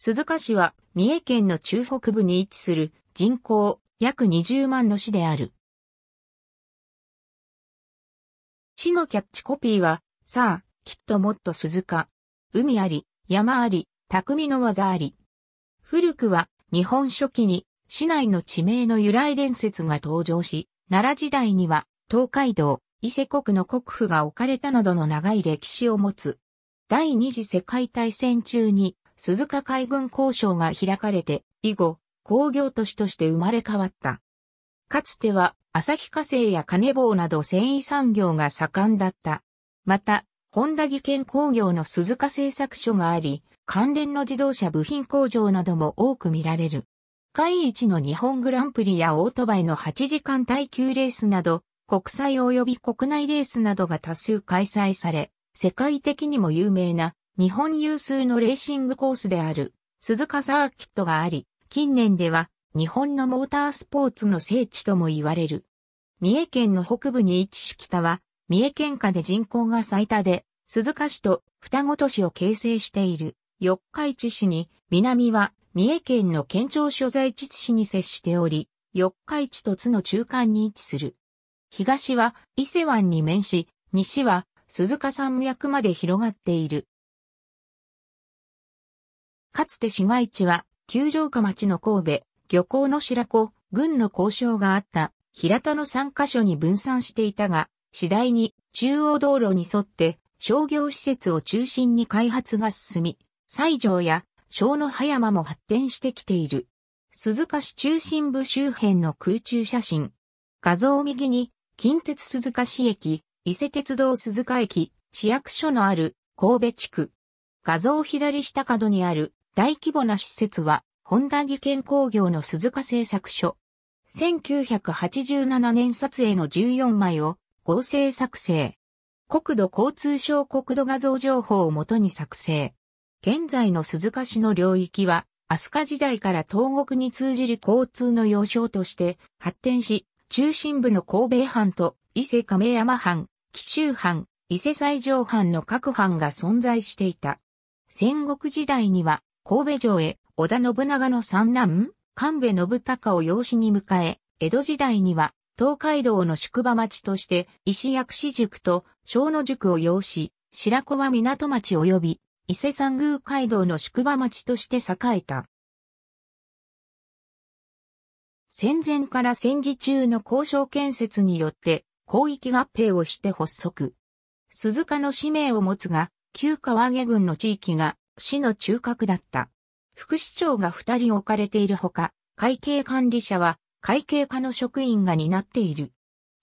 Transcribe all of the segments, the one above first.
鈴鹿市は三重県の中北部に位置する人口約20万の市である。市のキャッチコピーは、さあ、きっともっと鈴鹿。海あり、山あり、匠の技あり。古くは、日本初期に、市内の地名の由来伝説が登場し、奈良時代には、東海道、伊勢国の国府が置かれたなどの長い歴史を持つ。第二次世界大戦中に鈴鹿海軍交渉が開かれて、以後、工業都市として生まれ変わった。かつては、旭化成や金棒など繊維産業が盛んだった。また、本田技研工業の鈴鹿製作所があり、関連の自動車部品工場なども多く見られる。海一の日本グランプリやオートバイの8時間耐久レースなど、国際及び国内レースなどが多数開催され、世界的にも有名な日本有数のレーシングコースである鈴鹿サーキットがあり、近年では日本のモータースポーツの聖地とも言われる。三重県の北部に位置し北は、三重県下で人口が最多で、鈴鹿市と双子都市を形成している四日市市に、南は三重県の県庁所在地市に接しており、四日市と津の中間に位置する。東は伊勢湾に面し、西は鈴鹿山脈まで広がっている。かつて市街地は、九条下町の神戸、漁港の白子、軍の交渉があった、平田の3カ所に分散していたが、次第に中央道路に沿って商業施設を中心に開発が進み、西条や小野葉山も発展してきている。鈴鹿市中心部周辺の空中写真。画像右に、近鉄鈴鹿市駅、伊勢鉄道鈴鹿駅、市役所のある神戸地区。画像左下角にある大規模な施設は、本田技研工業の鈴鹿製作所。1987年撮影の14枚を合成作成。国土交通省国土画像情報をもとに作成。現在の鈴鹿市の領域は、飛鳥時代から東国に通じる交通の要衝として発展し、中心部の神戸藩と伊勢亀山藩、紀州藩、伊勢西条藩の各藩が存在していた。戦国時代には神戸城へ、織田信長の三男、神戸信孝を養子に迎え、江戸時代には、東海道の宿場町として、石薬師塾と小野塾を養し、白子は港町及び、伊勢山宮街道の宿場町として栄えた。戦前から戦時中の交渉建設によって、広域合併をして発足。鈴鹿の使命を持つが、旧川下郡の地域が市の中核だった。副市長が二人置かれているほか、会計管理者は会計課の職員が担っている。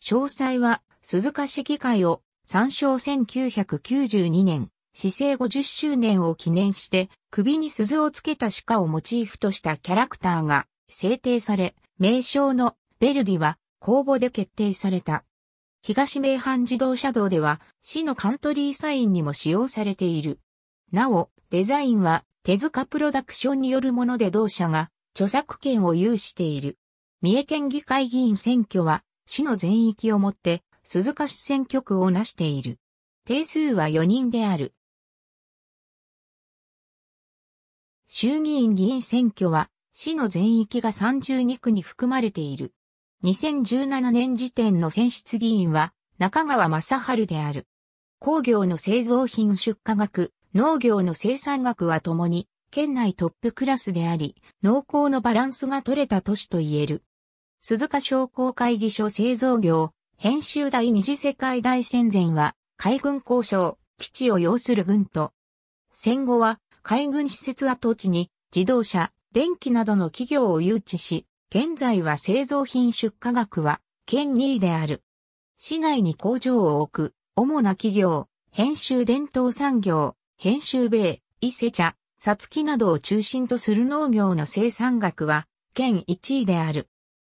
詳細は鈴鹿市議会を参照1992年、市政50周年を記念して首に鈴をつけた鹿をモチーフとしたキャラクターが制定され、名称のベルディは公募で決定された。東名阪自動車道では市のカントリーサインにも使用されている。なお、デザインは手塚プロダクションによるもので同社が著作権を有している。三重県議会議員選挙は市の全域をもって鈴鹿市選挙区を成している。定数は4人である。衆議院議員選挙は市の全域が32区に含まれている。2017年時点の選出議員は中川正春である。工業の製造品出荷額農業の生産額はともに、県内トップクラスであり、農耕のバランスが取れた都市と言える。鈴鹿商工会議所製造業、編集第二次世界大戦前は、海軍交渉、基地を要する軍と、戦後は海軍施設跡地に自動車、電気などの企業を誘致し、現在は製造品出荷額は県2位である。市内に工場を置く、主な企業、編集伝統産業、編集米、伊勢茶、さつきなどを中心とする農業の生産額は、県1位である。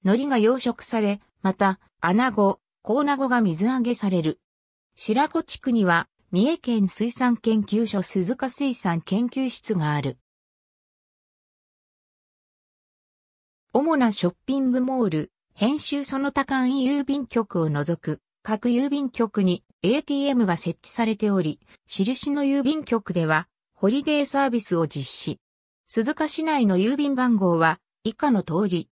海苔が養殖され、また、穴子、コーナゴが水揚げされる。白子地区には、三重県水産研究所鈴鹿水産研究室がある。主なショッピングモール、編集その他間郵便局を除く、各郵便局に ATM が設置されており、印の郵便局では、ホリデーサービスを実施。鈴鹿市内の郵便番号は、以下の通り。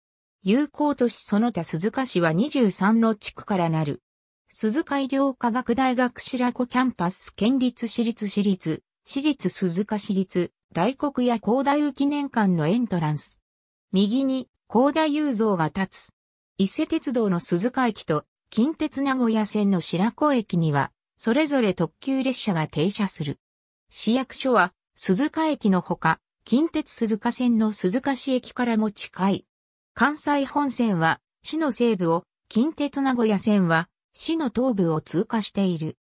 有効都市その他鈴鹿市は23の地区からなる。鈴鹿医療科学大学白子キャンパス県立私立私立、私立鈴鹿市立、大黒屋高大湯記念館のエントランス。右に、高大雄像が立つ。伊勢鉄道の鈴鹿駅と近鉄名古屋線の白子駅には、それぞれ特急列車が停車する。市役所は、鈴鹿駅のほか、近鉄鈴鹿線の鈴鹿市駅からも近い。関西本線は、市の西部を、近鉄名古屋線は、市の東部を通過している。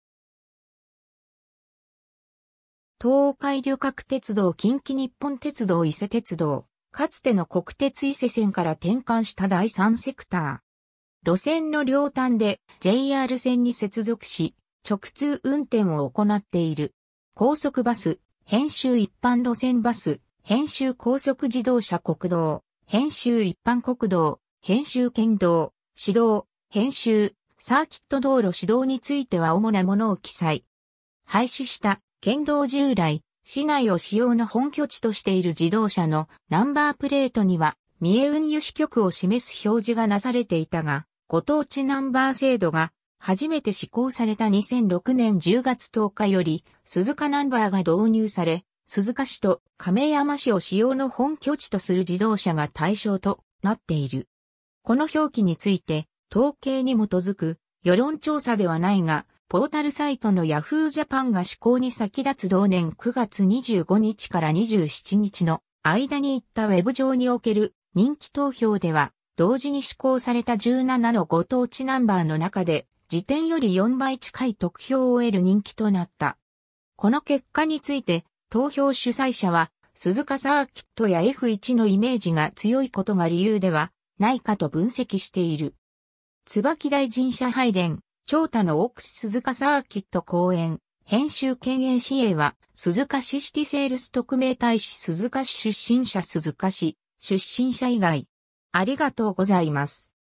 東海旅客鉄道近畿日本鉄道伊勢鉄道、かつての国鉄伊勢線から転換した第三セクター。路線の両端で JR 線に接続し、直通運転を行っている。高速バス、編集一般路線バス、編集高速自動車国道、編集一般国道、編集県道、指導、編集、サーキット道路指導については主なものを記載。廃止した県道従来、市内を使用の本拠地としている自動車のナンバープレートには、三重運輸支局を示す表示がなされていたが、ご当地ナンバー制度が初めて施行された2006年10月10日より鈴鹿ナンバーが導入され、鈴鹿市と亀山市を使用の本拠地とする自動車が対象となっている。この表記について、統計に基づく世論調査ではないが、ポータルサイトのヤフージャパンが施行に先立つ同年9月25日から27日の間に行ったウェブ上における人気投票では、同時に施行された17のご当地ナンバーの中で、時点より4倍近い得票を得る人気となった。この結果について、投票主催者は、鈴鹿サーキットや F1 のイメージが強いことが理由ではないかと分析している。椿大臣社拝殿、長太のオークス鈴鹿サーキット公演、編集権限市営は、鈴鹿市シティセールス特命大使鈴鹿市出身者鈴鹿市、出身者以外、ありがとうございます。